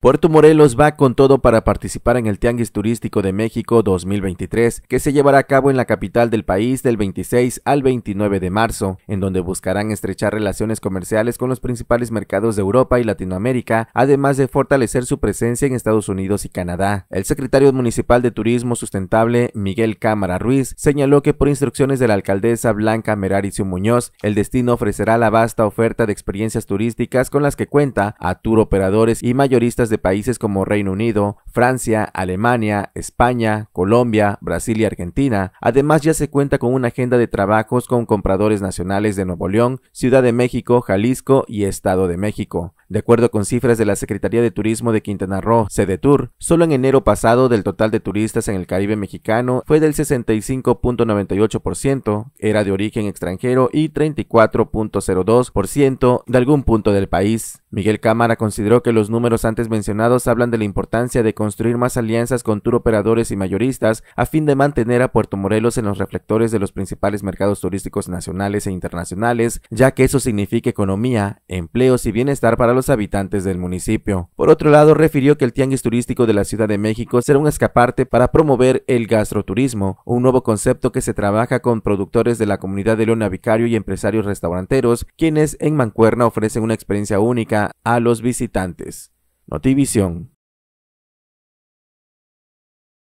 Puerto Morelos va con todo para participar en el Tianguis Turístico de México 2023, que se llevará a cabo en la capital del país del 26 al 29 de marzo, en donde buscarán estrechar relaciones comerciales con los principales mercados de Europa y Latinoamérica, además de fortalecer su presencia en Estados Unidos y Canadá. El secretario municipal de Turismo Sustentable, Miguel Cámara Ruiz, señaló que por instrucciones de la alcaldesa Blanca Meraricio Muñoz, el destino ofrecerá la vasta oferta de experiencias turísticas con las que cuenta a tour operadores y mayoristas de países como Reino Unido, Francia, Alemania, España, Colombia, Brasil y Argentina. Además ya se cuenta con una agenda de trabajos con compradores nacionales de Nuevo León, Ciudad de México, Jalisco y Estado de México. De acuerdo con cifras de la Secretaría de Turismo de Quintana Roo, Sedetur, solo en enero pasado del total de turistas en el Caribe mexicano fue del 65.98%, era de origen extranjero y 34.02% de algún punto del país. Miguel Cámara consideró que los números antes mencionados hablan de la importancia de construir más alianzas con operadores y mayoristas a fin de mantener a Puerto Morelos en los reflectores de los principales mercados turísticos nacionales e internacionales, ya que eso significa economía, empleos y bienestar para los habitantes del municipio. Por otro lado, refirió que el tianguis turístico de la Ciudad de México será un escaparte para promover el gastroturismo, un nuevo concepto que se trabaja con productores de la comunidad de Leona Vicario y empresarios restauranteros, quienes en Mancuerna ofrecen una experiencia única a los visitantes. Notivisión.